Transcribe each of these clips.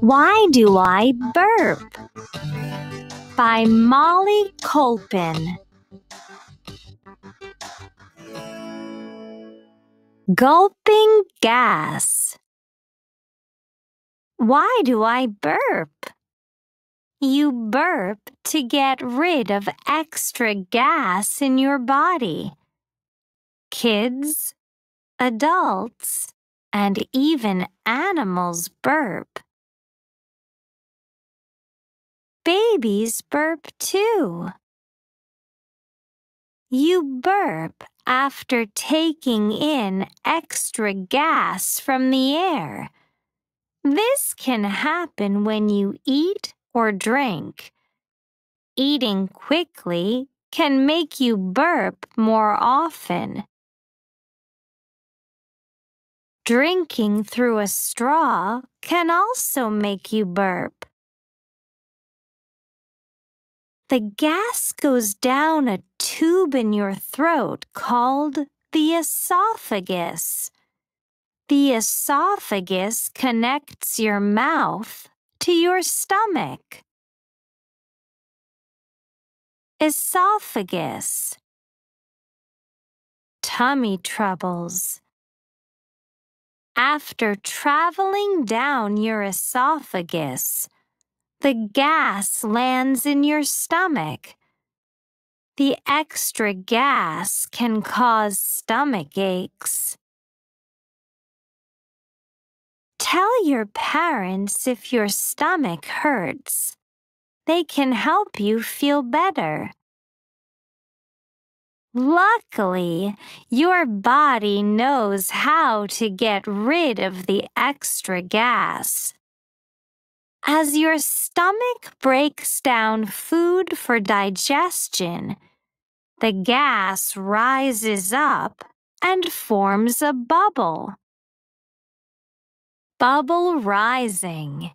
Why Do I Burp? by Molly Colpin. Gulping gas. Why do I burp? You burp to get rid of extra gas in your body. Kids, adults, and even animals burp. Babies burp too. You burp after taking in extra gas from the air. This can happen when you eat or drink. Eating quickly can make you burp more often. Drinking through a straw can also make you burp the gas goes down a tube in your throat called the esophagus. The esophagus connects your mouth to your stomach. Esophagus Tummy troubles after traveling down your esophagus, the gas lands in your stomach. The extra gas can cause stomach aches. Tell your parents if your stomach hurts. They can help you feel better. Luckily, your body knows how to get rid of the extra gas. As your stomach breaks down food for digestion, the gas rises up and forms a bubble. Bubble rising.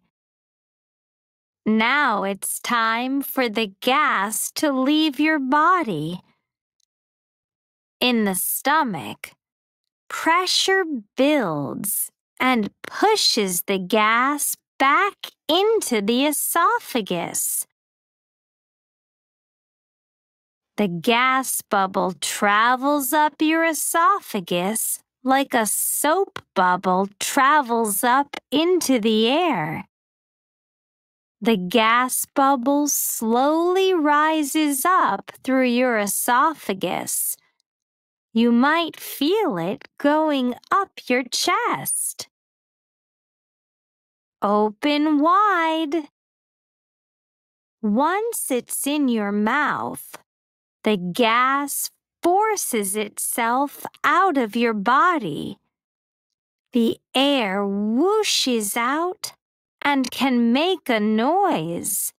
Now it's time for the gas to leave your body. In the stomach, pressure builds and pushes the gas back into the esophagus. The gas bubble travels up your esophagus like a soap bubble travels up into the air. The gas bubble slowly rises up through your esophagus. You might feel it going up your chest. Open wide. Once it's in your mouth, the gas forces itself out of your body. The air whooshes out and can make a noise.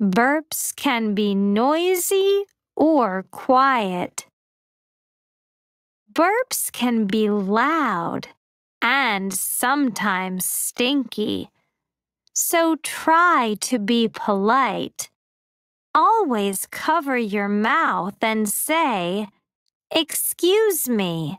Burps can be noisy or quiet. Burps can be loud and sometimes stinky. So try to be polite. Always cover your mouth and say, Excuse me.